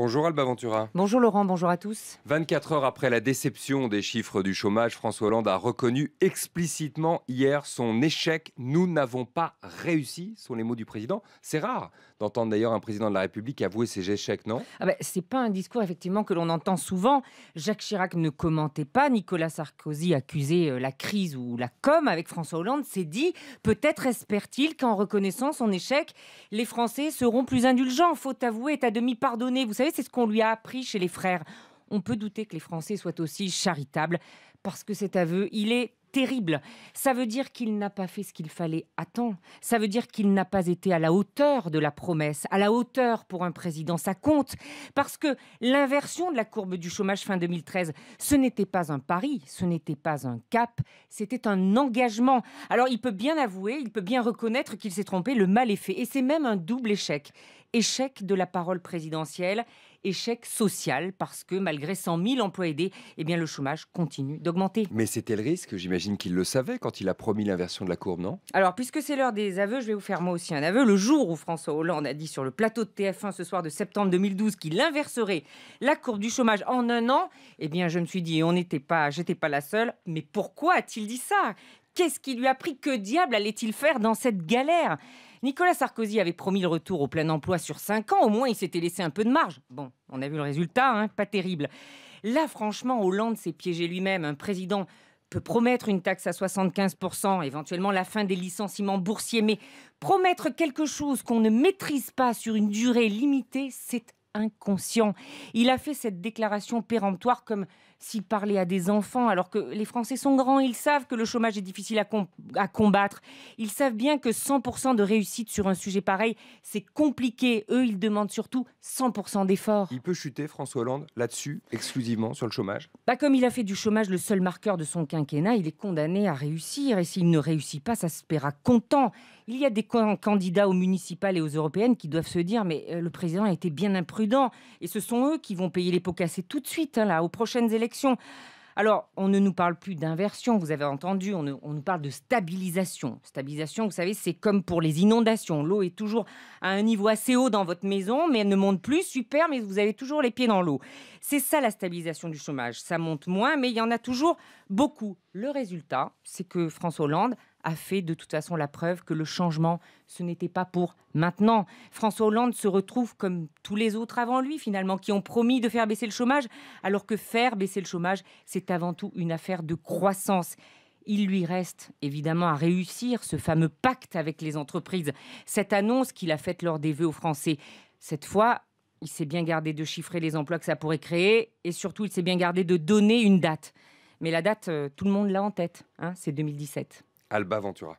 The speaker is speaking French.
Bonjour Alba Ventura. Bonjour Laurent, bonjour à tous. 24 heures après la déception des chiffres du chômage, François Hollande a reconnu explicitement hier son échec. Nous n'avons pas réussi, sont les mots du président. C'est rare d'entendre d'ailleurs un président de la République avouer ses échecs, non ah bah, C'est pas un discours effectivement que l'on entend souvent. Jacques Chirac ne commentait pas, Nicolas Sarkozy accusait euh, la crise ou la com avec François Hollande C'est dit peut-être espère-t-il qu'en reconnaissant son échec, les Français seront plus indulgents. Faut avouer, est à demi pardonné. Vous savez, c'est ce qu'on lui a appris chez les frères. On peut douter que les Français soient aussi charitables parce que cet aveu, il est terrible. Ça veut dire qu'il n'a pas fait ce qu'il fallait à temps. Ça veut dire qu'il n'a pas été à la hauteur de la promesse, à la hauteur pour un président. Ça compte parce que l'inversion de la courbe du chômage fin 2013, ce n'était pas un pari, ce n'était pas un cap, c'était un engagement. Alors il peut bien avouer, il peut bien reconnaître qu'il s'est trompé, le mal est fait. Et c'est même un double échec. Échec de la parole présidentielle échec social parce que malgré 100 000 emplois aidés, eh bien, le chômage continue d'augmenter. Mais c'était le risque, j'imagine qu'il le savait quand il a promis l'inversion de la courbe, non Alors, puisque c'est l'heure des aveux, je vais vous faire moi aussi un aveu. Le jour où François Hollande a dit sur le plateau de TF1 ce soir de septembre 2012 qu'il inverserait la courbe du chômage en un an, eh bien, je me suis dit, on n'était pas, j'étais pas la seule. Mais pourquoi a-t-il dit ça Qu'est-ce qui lui a pris Que diable allait-il faire dans cette galère Nicolas Sarkozy avait promis le retour au plein emploi sur cinq ans, au moins il s'était laissé un peu de marge. Bon, on a vu le résultat, hein, pas terrible. Là, franchement, Hollande s'est piégé lui-même, un président peut promettre une taxe à 75%, éventuellement la fin des licenciements boursiers, mais promettre quelque chose qu'on ne maîtrise pas sur une durée limitée, c'est inconscient. Il a fait cette déclaration péremptoire comme s'il parlait à des enfants, alors que les Français sont grands, ils savent que le chômage est difficile à, à combattre, ils savent bien que 100% de réussite sur un sujet pareil, c'est compliqué. Eux, ils demandent surtout 100% d'efforts. Il peut chuter, François Hollande, là-dessus, exclusivement sur le chômage Pas bah, Comme il a fait du chômage le seul marqueur de son quinquennat, il est condamné à réussir. Et s'il ne réussit pas, ça se paiera content. Il y a des candidats aux municipales et aux européennes qui doivent se dire mais euh, le président a été bien imprudent et ce sont eux qui vont payer les pots cassés tout de suite hein, là aux prochaines élections. Alors, on ne nous parle plus d'inversion, vous avez entendu, on, nous parle de stabilisation. Stabilisation, vous savez, c'est comme pour les inondations. L'eau est toujours à un niveau assez haut dans votre maison, mais elle ne monte plus, super, mais vous avez toujours les pieds dans l'eau. C'est ça la stabilisation du chômage. Ça monte moins, mais il y en a toujours beaucoup. Le résultat, c'est que François Hollande a fait de toute façon la preuve que le changement, ce n'était pas pour maintenant. François Hollande se retrouve comme tous les autres avant lui, finalement, qui ont promis de faire baisser le chômage, alors que faire baisser le chômage, c'est avant tout une affaire de croissance. Il lui reste évidemment à réussir ce fameux pacte avec les entreprises, cette annonce qu'il a faite lors des vœux aux Français. Cette fois, il s'est bien gardé de chiffrer les emplois que ça pourrait créer et surtout, il s'est bien gardé de donner une date. Mais la date, euh, tout le monde l'a en tête, hein, c'est 2017. Alba Ventura.